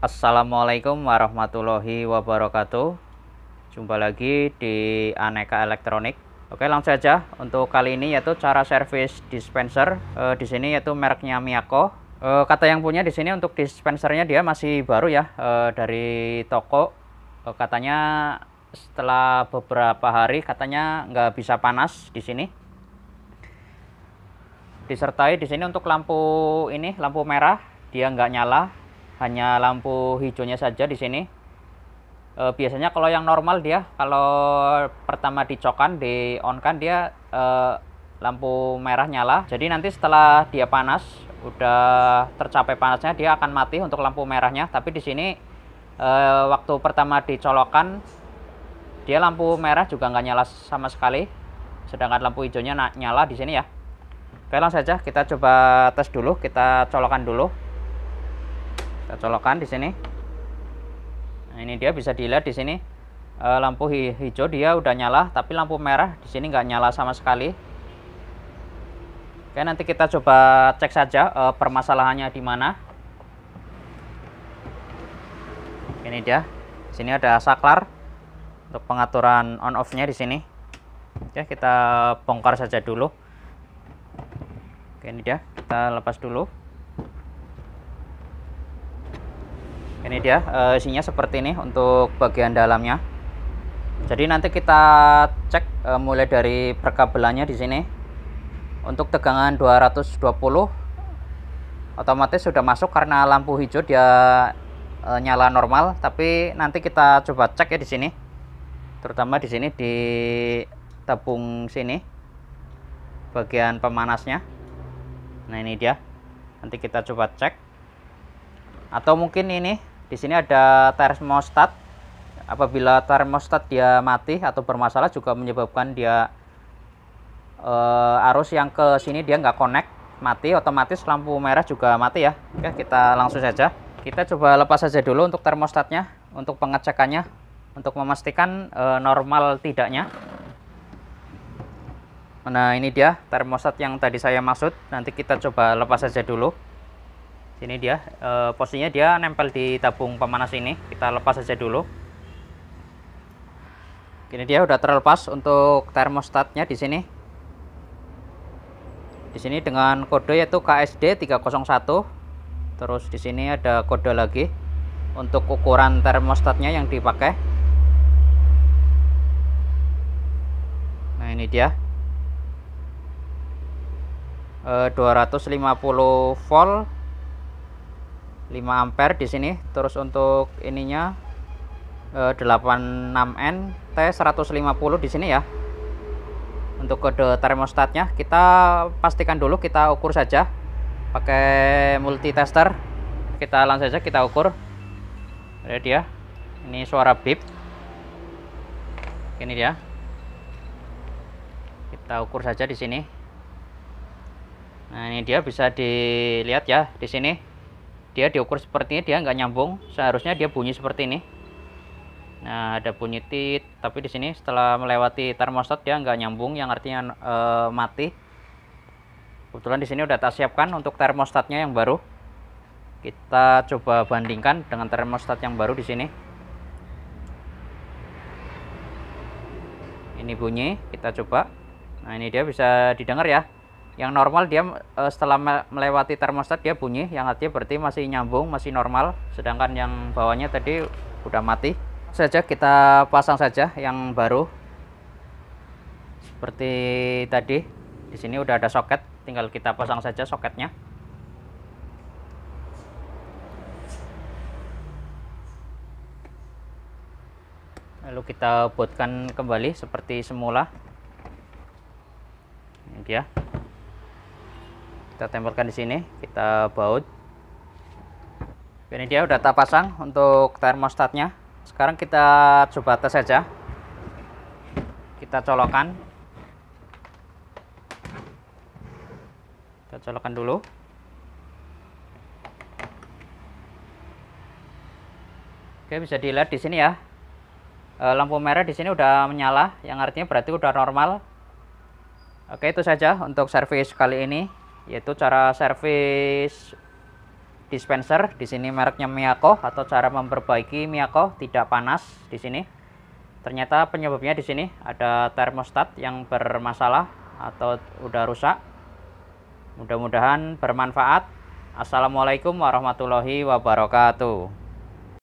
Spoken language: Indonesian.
Assalamualaikum warahmatullahi wabarakatuh Jumpa lagi di Aneka Elektronik Oke langsung saja untuk kali ini yaitu cara servis dispenser e, Di sini yaitu mereknya Miyako e, Kata yang punya di sini untuk dispensernya dia masih baru ya e, Dari toko e, Katanya setelah beberapa hari katanya nggak bisa panas di sini Disertai di sini untuk lampu ini lampu merah dia nggak nyala hanya lampu hijaunya saja di sini. E, biasanya kalau yang normal dia kalau pertama dicokan, di on kan dia e, lampu merah nyala. Jadi nanti setelah dia panas, udah tercapai panasnya dia akan mati untuk lampu merahnya. Tapi di sini e, waktu pertama dicolokan dia lampu merah juga nggak nyala sama sekali. Sedangkan lampu hijaunya nyala di sini ya. Oke langsung saja kita coba tes dulu, kita colokan dulu kita colokkan di sini nah, ini dia bisa dilihat di sini e, lampu hijau dia udah nyala tapi lampu merah di sini nggak nyala sama sekali oke nanti kita coba cek saja e, permasalahannya di mana ini dia di sini ada saklar untuk pengaturan on off nya di sini oke kita bongkar saja dulu oke ini dia kita lepas dulu ini dia eh, isinya seperti ini untuk bagian dalamnya jadi nanti kita cek eh, mulai dari perkabelannya di sini untuk tegangan 220 otomatis sudah masuk karena lampu hijau dia eh, nyala normal tapi nanti kita coba cek ya di sini terutama di sini di tabung sini bagian pemanasnya nah ini dia nanti kita coba cek atau mungkin ini di sini ada termostat apabila termostat dia mati atau bermasalah juga menyebabkan dia uh, arus yang ke sini dia nggak connect mati otomatis lampu merah juga mati ya oke kita langsung saja kita coba lepas saja dulu untuk termostatnya untuk pengecekannya untuk memastikan e, normal tidaknya nah ini dia termostat yang tadi saya maksud nanti kita coba lepas saja dulu sini dia e, posisinya dia nempel di tabung pemanas ini kita lepas saja dulu ini dia udah terlepas untuk termostatnya di sini di sini dengan kode yaitu KSD 301 terus di sini ada kode lagi untuk ukuran termostatnya yang dipakai nah ini dia 250 eh, volt 5 ampere di sini terus untuk ininya 86N eh, T150 di sini ya untuk kode termostatnya kita pastikan dulu kita ukur saja pakai multitester kita langsung saja kita ukur ini dia ini suara beep ini dia kita ukur saja di sini nah ini dia bisa dilihat ya di sini dia diukur seperti ini dia nggak nyambung seharusnya dia bunyi seperti ini nah ada bunyi tit tapi di sini setelah melewati termostat dia nggak nyambung yang artinya e, mati kebetulan di sini udah tak siapkan untuk termostatnya yang baru kita coba bandingkan dengan termostat yang baru di sini ini bunyi kita coba nah ini dia bisa didengar ya yang normal dia e, setelah melewati termostat dia bunyi yang artinya berarti masih nyambung masih normal sedangkan yang bawahnya tadi udah mati saja kita pasang saja yang baru seperti tadi di sini udah ada soket tinggal kita pasang saja soketnya lalu kita buatkan kembali seperti semula ini kita tempelkan di sini kita baut ini dia udah tak pasang untuk termostatnya sekarang kita coba tes saja kita colokan kita colokan dulu oke bisa dilihat di sini ya e, lampu merah di sini udah menyala yang artinya berarti udah normal oke itu saja untuk servis kali ini yaitu cara servis dispenser di sini mereknya Miyako atau cara memperbaiki Miyako tidak panas di sini ternyata penyebabnya di sini ada termostat yang bermasalah atau udah rusak mudah-mudahan bermanfaat Assalamualaikum warahmatullahi wabarakatuh